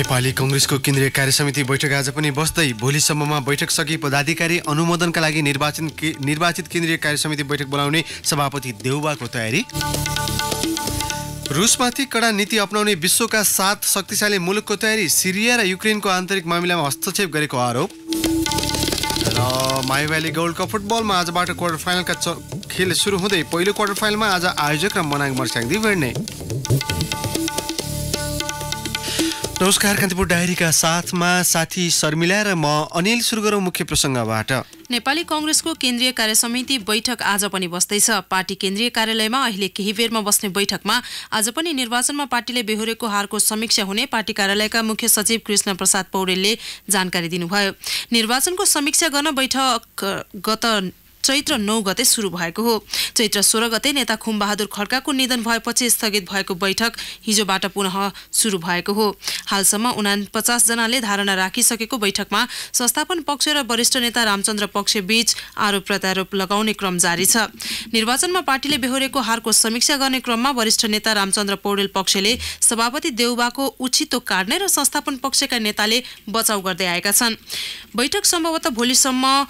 नेपाली कङ्ग्रेसको केन्द्रीय कार्यसमिति बैठक आज पनि बस्दै भोलिसम्ममा बैठक सके पदाधिकारी अनुमोदनका लागि निर्वाचन निर्वाचित केन्द्रीय कार्यसमिति बैठक बोलाउने सभापति देउबाको तयारी रुसमाथि कडा नीति अप्नाउने विश्वका सात शक्तिशाली मुलुकको तयारी सिरिया र युक्रेनको आन्तरिक मामिलामा हस्तक्षेप गरेको आरोप र माइवाली कप फुटबलमा आजबाट क्वार्टर फाइनलका खेल सुरु हुँदै पहिलो क्वार्टर फाइनलमा आज आयोजक र मनाङ मर्स्याङ्दी भिड्ने नमस्कार कान्तिपुर डायरीका साथमा साथी शर्मिला र म अनिल सुरु गरौँ मुख्य प्रसङ्गबाट नेपाली कङ्ग्रेसको केन्द्रीय कार्यसमिति बैठक आज पनि बस्दैछ पार्टी केन्द्रीय कार्यालयमा अहिले केही बेरमा बस्ने बैठकमा आज पनि निर्वाचनमा पार्टीले बेहोरेको हारको समीक्षा हुने पार्टी कार्यालयका मुख्य सचिव कृष्ण प्रसाद पौडेलले जानकारी दिनुभयो निर्वाचनको समीक्षा गर्न बैठक गत चैत्र नौ गते सुरु भएको हो चैत्र सोह्र गते नेता खुमबहादुर खड्काको निधन भएपछि स्थगित भएको बैठक हिजोबाट पुनः सुरु भएको हो हालसम्म उना जनाले धारणा राखिसकेको बैठकमा संस्थापन पक्ष र वरिष्ठ नेता रामचन्द्र पक्ष बीच आरोप प्रत्यारोप लगाउने क्रम जारी छ निर्वाचनमा पार्टीले बेहोरेको हारको समीक्षा गर्ने क्रममा वरिष्ठ नेता रामचन्द्र पौडेल पक्षले सभापति देउबाको उचितो काट्ने र संस्थापन पक्षका नेताले बचाउ गर्दै आएका छन् बैठक सम्भवतः भोलिसम्म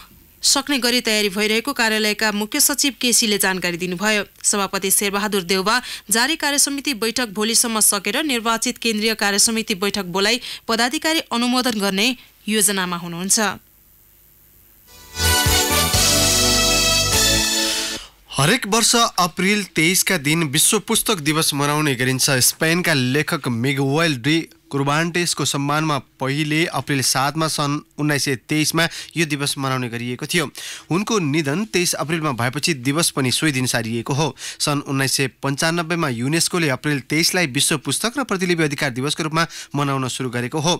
सक्ने गरी तयारी भइरहेको कार्यालयका मुख्य सचिव केसीले जानकारी दिनुभयो सभापति शेरबहादुर देउवा जारी कार्यसमिति बैठक भोलिसम्म सकेर निर्वाचित केन्द्रीय कार्यसमिति बैठक बोलाई पदाधिकारी अनुमोदन गर्ने योजनामा हुनुहुन्छ हरेक वर्ष अप्रिल तेइसका दिन विश्व पुस्तक दिवस मनाउने गरिन्छ स्पेनका लेखक मिगवेल डी कुर्बान्टेसको सम्मानमा पहिले अप्रेल सातमा सन् उन्नाइस सय तेइसमा यो दिवस मनाउने गरिएको थियो उनको निधन तेइस अप्रेलमा भएपछि दिवस पनि सोही दिन सारिएको हो सन् उन्नाइस सय पन्चानब्बेमा युनेस्कोले अप्रेल तेइसलाई विश्व पुस्तक र प्रतिलिपि अधिकार दिवसको रूपमा मनाउन सुरु गरेको हो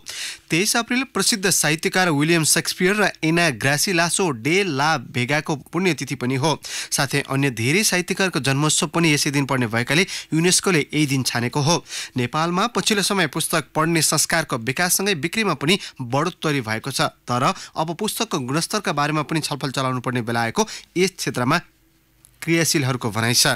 तेइस अप्रेल प्रसिद्ध साहित्यकार विलियम सेक्सपियर र एना ग्रासिलासो डे ला भेगाको पुण्यतिथि पनि हो साथै अन्य धेरै साहित्यकारको जन्मोत्सव पनि यसै दिन पर्ने भएकाले युनेस्कोले यही दिन छानेको हो नेपालमा पछिल्लो समय पुस्तक पढ्ने संस्कारको विकाससँगै बिक्रीमा पनि बढोत्तरी भएको छ तर अब पुस्तकको गुणस्तरका बारेमा पनि छलफल चलाउनु पर्ने बेला आएको यस क्षेत्रमा क्रियाशीलहरूको भनाइ छ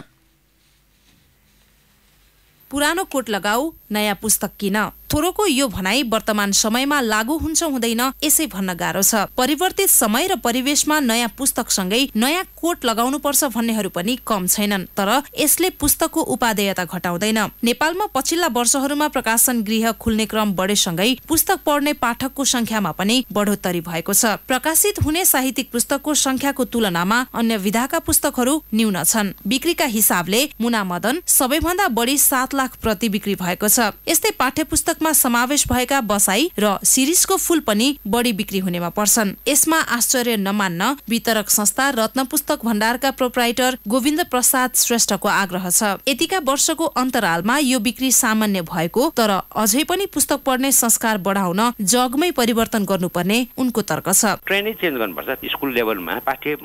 पुरानो कोट लगाऊ नयाँ पुस्तक किन थोरोको यो भनाइ वर्तमान समयमा लागू हुन्छ हुँदैन यसै भन्न गाह्रो छ परिवर्तित समय र परिवेशमा नयाँ सँगै नयाँ कोट लगाउनु पर्छ भन्नेहरू पनि कम छैनन् तर यसले पुस्तकको उपादेयता घटाउँदैन नेपालमा पछिल्ला वर्षहरूमा प्रकाशन गृह खुल्ने क्रम बढेसँगै पुस्तक पढ्ने पाठकको संख्यामा पनि बढोत्तरी भएको छ प्रकाशित हुने साहित्यिक पुस्तकको संख्याको तुलनामा अन्य विधाका पुस्तकहरू न्यून छन् बिक्रीका हिसाबले मुना मदन सबैभन्दा बढी सात लाख प्रति बिक्री भएको छ यस्तै पाठ्य बैठकमा समावेश भएका बसाई र सिरिजको फूल पनि बढी बिक्री हुनेमा पर्छन् यसमा आश्चर्य नमान्न वितरक संस्था रत्न पुस्तक भण्डारका प्रोपराइटर गोविन्द प्रसाद श्रेष्ठको आग्रह छ यतिका वर्षको अन्तरालमा यो बिक्री सामान्य भएको तर अझै पनि पुस्तक पढ्ने संस्कार बढाउन जगमै परिवर्तन गर्नुपर्ने उनको तर्क छ चेन्ज गर्नुपर्छ स्कुल लेभलमा पाठ्य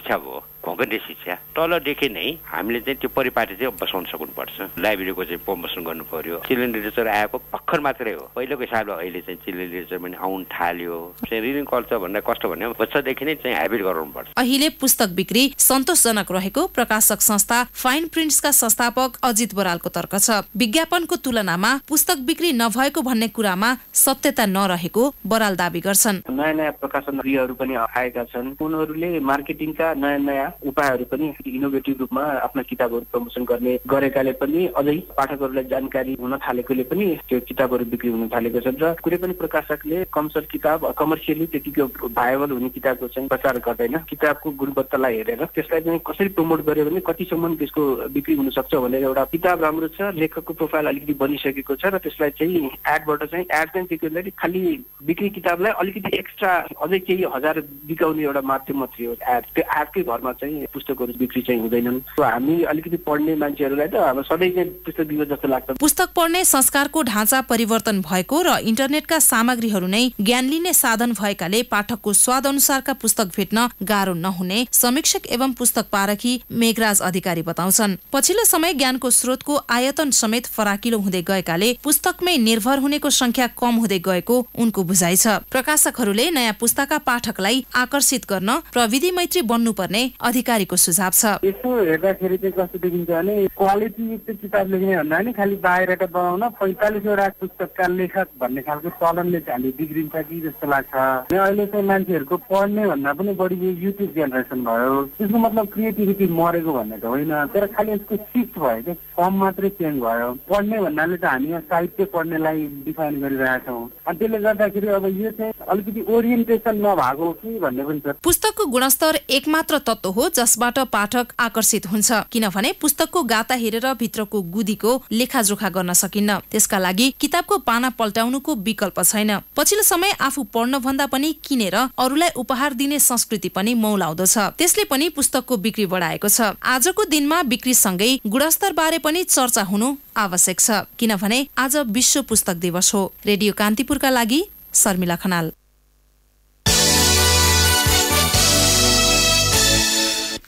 शिक्षा हो घोगन्डे शिक्षा तलदेखि नै हामीले चाहिँ त्यो परिपाटी चाहिँ बसाउन सक्नुपर्छ लाइब्रेरीको चाहिँ प्रमोसन गर्नु पर्यो चिल्ड्रेन लिटरेचर आएको भर्खर मात्रै हो पहिलोको हिसाबले अहिले चाहिँ चिल्ड्रेन लिटरेचर पनि आउन थाल्यो रिडिङ कल्चर भन्दा कस्तो भन्यो बच्चादेखि नै चाहिँ हेबिट गराउनुपर्छ अहिले पुस्तक बिक्री सन्तोषजनक रहेको प्रकाशक संस्था फाइन प्रिन्ट्सका संस्थापक अजित बरालको तर्क छ विज्ञापनको तुलनामा पुस्तक बिक्री नभएको भन्ने कुरामा सत्यता नरहेको बराल दावी गर्छन् नयाँ नयाँ प्रकाशन पनि आएका छन् उनीहरूले मार्केटिङका नयाँ नयाँ उपायहरू पनि इनोभेटिभ रूपमा आफ्ना किताबहरू प्रमोसन गर्ने गरेकाले पनि अझै पाठकहरूलाई जानकारी हुन थालेकोले पनि त्यो किताबहरू बिक्री हुन थालेको छ र कुनै पनि प्रकाशकले कमसल किताब कमर्सियली त्यतिको भाइबल हुने किताबको चाहिँ प्रचार गर्दैन किताबको गुणवत्तालाई हेरेर त्यसलाई चाहिँ कसरी प्रमोट गर्यो भने कतिसम्म त्यसको बिक्री हुन सक्छ भनेर एउटा किताब राम्रो छ लेखकको प्रोफाइल अलिकति बनिसकेको छ र त्यसलाई चाहिँ एडबाट चाहिँ एड चाहिँ के गर्दाखेरि खालि बिक्री किताबलाई अलिकति एक्स्ट्रा अझै केही हजार बिकाउने एउटा माध्यम मात्रै हो एड त्यो एडकै भरमा चाहिँ पुस्तकहरू बिक्री चाहिँ हुँदैनन् हामी अलिकति पढ्ने मान्छेहरूलाई त अब सधैँ चाहिँ पुस्तक बिग्र जस्तो लाग्छ पुस्तक पढ्ने संस्कारको ढाँचा परिवर्तन भएको र इन्टरनेटका सामग्रीहरू नै ज्ञान लिने साधन भएकाले पाठकको स्वाद अनुसारका पुस्तक भेट्न गाह्रो नहुने समीक्षक एवं पुस्तक पारखी मेघराज अधिकारी बताउँछन् पछिल्लो समय ज्ञानको स्रोतको आयतन समेत फराकिलो हुँदै गएकाले पुस्तकमै निर्भर हुनेको संख्या कम हुँदै गएको उनको बुझाइ छ प्रकाशकहरूले नयाँ पुस्ताका पाठकलाई आकर्षित गर्न प्रविधि मैत्री बन्नुपर्ने अधिकारीको सुझाव छ यसो हेर्दाखेरि चाहिँ कस्तो देखिन्छ भने क्वालिटीयुक्त किताब लेख्ने भन्दा नि खालि बाहिरका बनाउन पैँतालिसवटा पुस्तकका लेखक भन्ने खालको चलनले चाहिँ हामी बिग्रिन्छ कि जस्तो लाग्छ अहिले चाहिँ मान्छेहरूको पढ्ने भन्दा पनि बढी यो युट्युब जेनेरेसन भयो त्यसको मतलब क्रिएटिभिटी मरेको भन्ने त होइन तर खालि यसको सिफ्ट भयो कि फर्म मात्रै चेन्ज भयो पढ्ने भन्नाले त हामी यहाँ साहित्य पढ्नेलाई डिफाइन गरिरहेका छौँ अनि त्यसले गर्दाखेरि अब यो चाहिँ अलिकति ओरिएन्टेसन नभएको कि भन्ने पनि छ पुस्तकको गुणस्तर एक मात्र तत्त्व हो जसबाट पाठक आकर्षित हुन्छ किनभने पुस्तकको गाता हेरेर भित्रको गुदीको लेखाजोखा गर्न सकिन्न त्यसका लागि किताबको पाना पल्टाउनुको विकल्प छैन पछिल्लो समय आफू पढ्न भन्दा पनि किनेर अरूलाई उपहार दिने संस्कृति पनि मौलाउँदछ त्यसले पनि पुस्तकको बिक्री बढाएको छ आजको दिनमा बिक्री सँगै गुणस्तर बारे पनि चर्चा हुनु आवश्यक छ किनभने आज विश्व पुस्तक दिवस हो रेडियो कान्तिपुरका लागि शर्मिला खनाल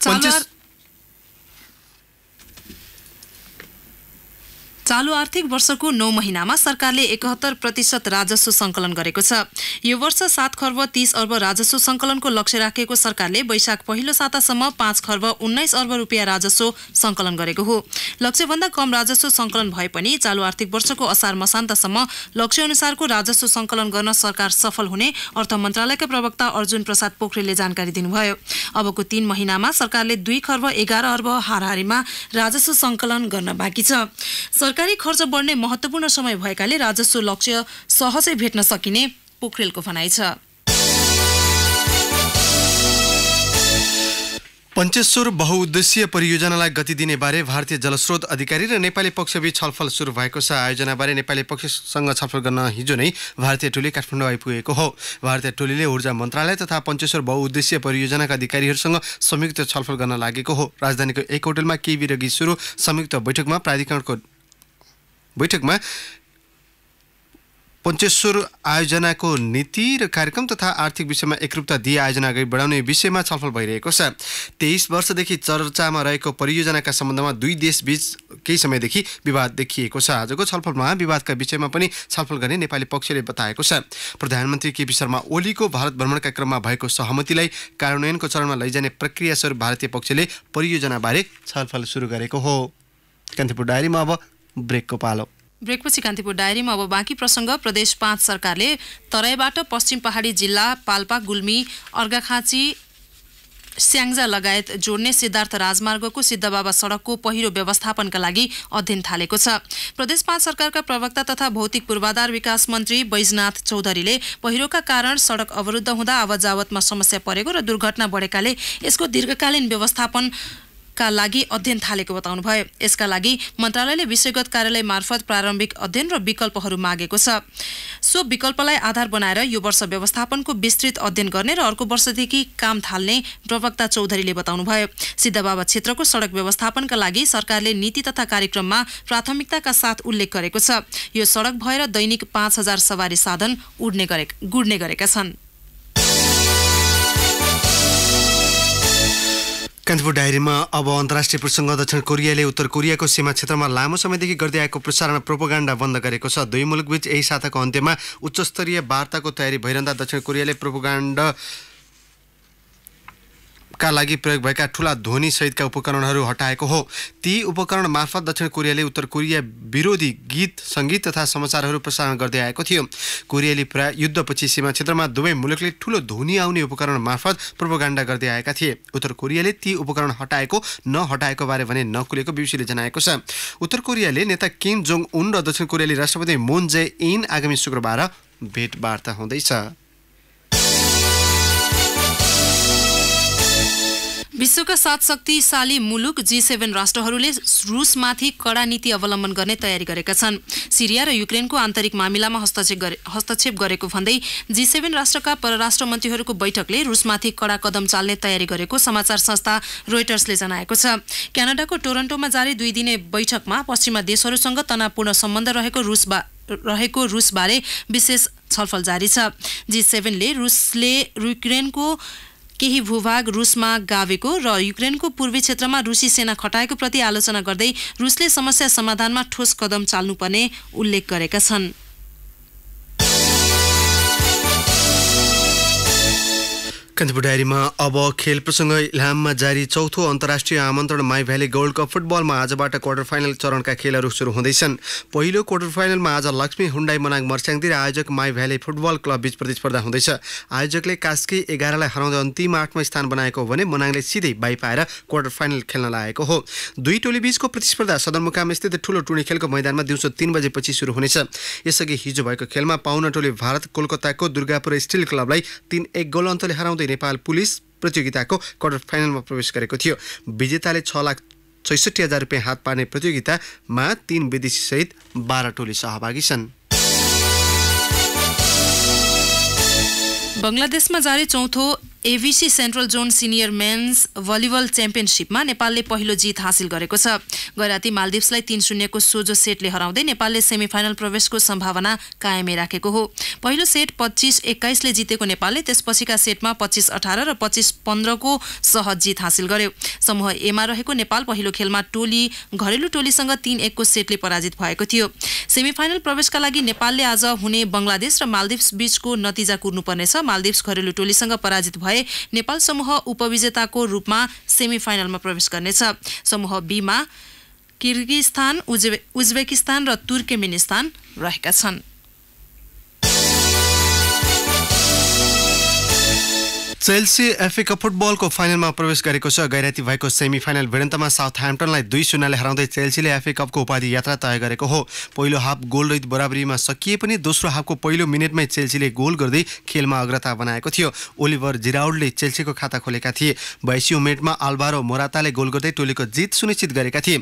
पंचवीस चालु आर्थिक वर्षको नौ महिनामा सरकारले एकहत्तर प्रतिशत राजस्व सङ्कलन गरेको छ यो वर्ष सात खर्ब तीस अर्ब राजस्व सङ्कलनको लक्ष्य राखेको सरकारले वैशाख पहिलो सातासम्म पाँच खर्ब उन्नाइस अर्ब रुपियाँ राजस्व सङ्कलन गरेको हो लक्ष्यभन्दा कम राजस्व सङ्कलन भए पनि चालु आर्थिक वर्षको असार मसान्तसम्म लक्ष्य अनुसारको राजस्व सङ्कलन गर्न सरकार सफल हुने अर्थ मन्त्रालयका प्रवक्ता अर्जुन प्रसाद पोखरेलले जानकारी दिनुभयो अबको तीन महिनामा सरकारले दुई खर्ब एघार अर्ब हाराहारीमा राजस्व सङ्कलन गर्न बाँकी छ सरकारी खर्च बढ्ने महत्वपूर्ण समय भएकाले राजस्व लक्ष्य सहजै भेट्न सकिने पोखरेलको भनाइ छ पञ्चेश्वर बहुउद्देश्य परियोजनालाई गति दिने बारे भारतीय जलस्रोत अधिकारी र नेपाली पक्षबीच छलफल सुरु भएको छ आयोजनाबारे नेपाली पक्षसँग छलफल गर्न हिजो नै भारतीय टोली काठमाडौँ आइपुगेको हो भारतीय टोलीले ऊर्जा मन्त्रालय तथा पञ्चेश्वर बहुउद्देश्य परियोजनाका अधिकारीहरूसँग संयुक्त छलफल गर्न लागेको हो राजधानीको एक होटलमा केही र सुरु संयुक्त बैठकमा प्राधिकरणको बैठकमा पञ्चेश्वर आयोजनाको नीति र कार्यक्रम तथा आर्थिक विषयमा एकरूपता दिए आयोजना अगाडि बढाउने विषयमा छलफल भइरहेको छ तेइस वर्षदेखि चर्चामा रहेको परियोजनाका सम्बन्धमा दुई देशबीच केही समयदेखि विवाद देखिएको छ आजको छलफलमा विवादका विषयमा पनि छलफल गर्ने नेपाली पक्षले बताएको छ प्रधानमन्त्री केपी शर्मा ओलीको भारत भ्रमणका क्रममा भएको सहमतिलाई कार्यान्वयनको चरणमा लैजाने स्वरूप भारतीय पक्षले परियोजनाबारे छलफल सुरु गरेको हो कान्तिपुर डायरीमा अब ब्रेकको पालो ब्रेकपछि कान्तिपुर डायरीमा अब बाँकी प्रसङ्ग प्रदेश पाँच सरकारले तराईबाट पश्चिम पहाडी जिल्ला पाल्पा गुल्मी अर्घाखाँची स्याङ्जा लगायत जोड्ने सिद्धार्थ राजमार्गको सिद्धबाबा सडकको पहिरो व्यवस्थापनका लागि अध्ययन थालेको छ प्रदेश पाँच सरकारका प्रवक्ता तथा भौतिक पूर्वाधार विकास मन्त्री बैजनाथ चौधरीले पहिरोका कारण सडक अवरुद्ध हुँदा आवत समस्या परेको र दुर्घटना बढेकाले यसको दीर्घकालीन व्यवस्थापन का लागि अध्ययन थालेको बताउनुभयो यसका लागि मन्त्रालयले विषयगत कार्यालय मार्फत प्रारम्भिक अध्ययन र विकल्पहरू मागेको छ सो विकल्पलाई आधार बनाएर यो वर्ष व्यवस्थापनको विस्तृत अध्ययन गर्ने र अर्को वर्षदेखि काम थाल्ने प्रवक्ता चौधरीले बताउनुभयो सिद्धबाबा क्षेत्रको सडक व्यवस्थापनका लागि सरकारले नीति तथा कार्यक्रममा प्राथमिकताका साथ उल्लेख गरेको छ यो सडक भएर दैनिक पाँच हजार सवारी साधन उड्ने गरे गुड्ने गरेका छन् कान्तिपुर डायरीमा अब अन्तर्राष्ट्रिय प्रसङ्ग दक्षिण कोरियाले उत्तर कोरियाको सीमा क्षेत्रमा लामो समयदेखि गर्दै आएको प्रसारण प्रोपोगान्डा बन्द गरेको छ दुई मुलुकबीच यही साताको अन्त्यमा उच्चस्तरीय वार्ताको तयारी भइरहँदा दक्षिण कोरियाले प्रोपोगान्डा का लागि प्रयोग भएका ठुला सहितका उपकरणहरू हटाएको हो ती उपकरण मार्फत दक्षिण कोरियाले उत्तर कोरिया विरोधी गीत सङ्गीत तथा समाचारहरू प्रसारण गर्दै आएको थियो कोरियाली प्रा युद्धपछि सीमा क्षेत्रमा दुवै मुलुकले ठुलो ध्वनि आउने उपकरण मार्फत प्रोपोगाण्डा गर्दै आएका थिए उत्तर कोरियाले ती उपकरण हटाएको नहटाएको बारे भने नखुलेको बिउसीले जनाएको छ उत्तर कोरियाले नेता किम जोङ उन र दक्षिण कोरियाली राष्ट्रपति मुन जे इन आगामी शुक्रबार भेटवार्ता हुँदैछ विश्वका सात शक्तिशाली मुलुक जी सेभेन राष्ट्रहरूले रुसमाथि कडा नीति अवलम्बन गर्ने तयारी गरेका छन् सिरिया र युक्रेनको आन्तरिक मामिलामा हस्तक्षेप गरे हस्तक्षेप गरेको भन्दै जी सेभेन राष्ट्रका परराष्ट्र मन्त्रीहरूको बैठकले रुसमाथि कडा कदम चाल्ने तयारी गरेको समाचार संस्था रोइटर्सले जनाएको छ क्यानाडाको टोरन्टोमा जारी दुई दिने बैठकमा पश्चिमा देशहरूसँग तनावपूर्ण सम्बन्ध रहेको रुस रहेको रुसबारे विशेष छलफल जारी छ जी सेभेनले रुसले युक्रेनको केही भूभाग रुसमा गाभेको र युक्रेनको पूर्वी क्षेत्रमा रुसी सेना खटाएको प्रति आलोचना गर्दै रुसले समस्या समाधानमा ठोस कदम चाल्नुपर्ने उल्लेख गरेका छन् कान्तिपुर अब खेल प्रसङ्ग इलाममा जारी चौथो अन्तर्राष्ट्रिय आमन्त्रण माई भ्याली गोल्ड कप फुटबलमा आजबाट क्वार्टर फाइनल चरणका खेलहरू सुरु हुँदैछन् पहिलो क्वार्टर फाइनलमा आज लक्ष्मी हुन्डाई मनाङ मर्स्याङदी र आयोजक माई भ्याली फुटबल क्लब बीच प्रतिस्पर्धा हुँदैछ आयोजकले कास्की एघारलाई हराउँदै अन्तिम आठमा स्थान बनाएको हो भने मनाङले सिधै बाई पाएर क्वार्टर फाइनल खेल्न लागेको हो दुई टोली बीचको प्रतिस्पर्धा सदरमुकाम स्थित ठुलो टोली खेलको मैदानमा दिउँसो तिन बजेपछि सुरु हुनेछ यसअघि हिजो भएको खेलमा पाहुना टोली भारत कोलकाताको दुर्गापुर स्टिल क्लबलाई तिन एक गोल अन्तले हराउँदै साथै नेपाल पुलिस प्रतियोगिताको क्वार्टर फाइनलमा प्रवेश गरेको थियो विजेताले छ लाख छैसठी हजार रुपियाँ हात पार्ने प्रतियोगितामा तीन सहित बाह्र टोली सहभागी छन् बङ्गलादेशमा जारी चौथो AVC central zone senior men's volleyball च्याम्पियनसिपमा नेपालले पहिलो जित हासिल गरेको छ गैराती मालदिप्सलाई तीन शून्यको सोझो सेटले हराउँदै नेपालले सेमिफाइनल प्रवेशको सम्भावना कायमै राखेको हो पहिलो सेट पच्चिस एक्काइसले जितेको नेपालले त्यसपछिका सेटमा पच्चिस अठार र पच्चिस पन्ध्रको सहज जित हासिल गर्यो समूह एमा रहेको नेपाल पहिलो खेलमा टोली घरेलु टोलीसँग तीन एकको सेटले पराजित भएको थियो सेमिफाइनल प्रवेशका लागि नेपालले आज हुने बङ्गलादेश र मालदिप्स बीचको नतिजा कुर्नुपर्नेछ मालदिप्स घरेलु टोलीसँग पराजित भए भए नेपाल समूह उपविजेताको रूपमा सेमी फाइनलमा प्रवेश गर्नेछ समूह बीमा किर्गिस्तान उज्बेकिस्तान र तुर्केमेनिस्तान रहेका छन् चेल्सी एफए कप फुटबलको फाइनलमा प्रवेश गरेको छ गैराती भएको सेमी फाइनल भिडन्तमा साउथ ह्याम्पटनलाई दुई शून्यले हराउँदै चेल्सीले एफए कपको उपाधि यात्रा तय गरेको हो पहिलो हाफ गोलरहित बराबरीमा सकिए पनि दोस्रो हाफको पहिलो मिनटमै चेल्सीले गोल गर्दै खेलमा अग्रता बनाएको थियो ओलिभर जिराउडले चेल्सीको खाता खोलेका थिए बयासी मेटमा आल्बारो मोराताले गोल गर्दै टोलीको जित सुनिश्चित गरेका थिए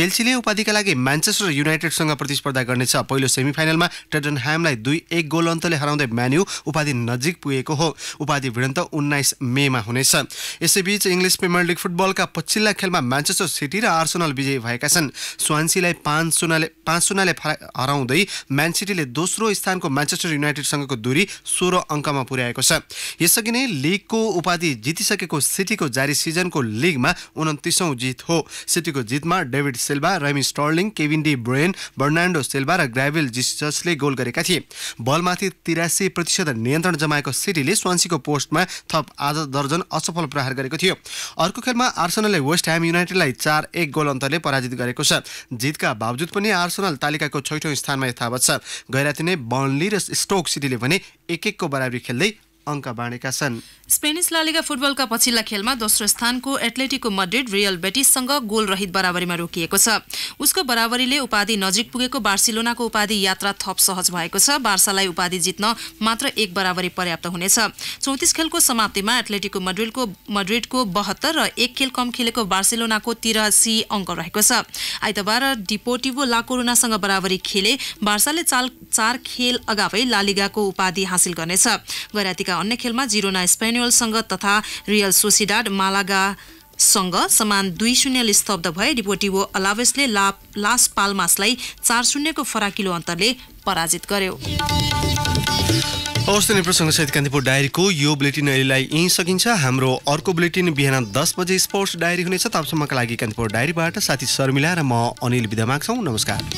चेल्सीले उपाधिका लागि म्यान्चेस्टर युनाइटेडसँग प्रतिस्पर्धा गर्नेछ पहिलो सेमी फाइनलमा टेडन ह्यामलाई दुई एक गोल अन्तले हराउँदै म्यान्यु उपाधि नजिक पुगेको हो उपाधि भिडन्त उन्नाइस मेमा हुनेछ यसैबीच इङ्ग्लिस प्रिमियर लिग फुटबलका पछिल्ला खेलमा म्यान्चेस्टर सिटी र आर्सनल विजयी भएका छन् स्वान्सीलाई पाँच सुनाले पाँच सुनाले हराउँदै म्यानसिटीले दोस्रो स्थानको म्यान्चेस्टर युनाइटेडसँगको दूरी सोह्र अङ्कमा पुर्याएको छ यसअघि नै लिगको उपाधि जितिसकेको सिटीको जारी सिजनको लिगमा उन्तिसौँ जित हो सिटीको जितमा David Silva Raheem Sterling Kevin De Bruyne Bernardo Silva र ग्राभेल जिससले गोल गरेका थिए बलमाथि तिरासी प्रतिशत नियन्त्रण जमाएको सिटीले स्वान्सीको पोस्टमा थप थप आज दर्जन असफल प्रहार गरेको थियो अर्को खेलमा आर्सनलले वेस्ट ह्याम युनाइटेडलाई चार एक गोल अन्तरले पराजित गरेको छ जितका बावजुद पनि आर्सनल तालिकाको छैठौँ स्थानमा यथावत छ गैराती नै बर्नली र स्टोक सिटीले भने एक एकको बराबरी खेल्दै अङ्क बाँडेका छन् स्पेनिस लालिगा फुटबलका पछिल्ला खेलमा दोस्रो स्थानको एथलेटिको मड्रिड रियल बेटिससँग गोलरहित बराबरीमा रोकिएको छ उसको बराबरीले उपाधि नजिक पुगेको बार्सिलोनाको उपाधि यात्रा थप सहज भएको छ बार्सालाई उपाधि जित्न मात्र एक बराबरी पर्याप्त हुनेछ चौतिस खेलको समाप्तिमा एथलेटिको मड्रिडको मड्रिडको बहत्तर र एक खेल कम खेलेको बार्सिलोनाको तिरासी अङ्क रहेको छ आइतबार डिपोटिभो लाकोरोनासँग बराबरी खेले बार्साले चाल चार खेल अगावै लालिगाको उपाधि हासिल गर्नेछ गैरातीका अन्य खेलमा जिरोना स्पेनियलसँग तथा रियल सोसिडाड मालागा सँग समान दुई शून्यले स्तब्ध भए डिपोटिभो अलावेसले ला लास पाल्मासलाई चार शून्यको फराकिलो अन्तरले पराजित गर्यो अवस्था प्रसङ्ग सहित कान्तिपुर डायरीको यो बुलेटिन अहिलेलाई यहीँ सकिन्छ हाम्रो अर्को बुलेटिन बिहान दस बजे स्पोर्ट्स डायरी हुनेछ तबसम्मका लागि कान्तिपुर डायरीबाट साथी शर्मिला र म अनिल विधा माग्छौँ नमस्कार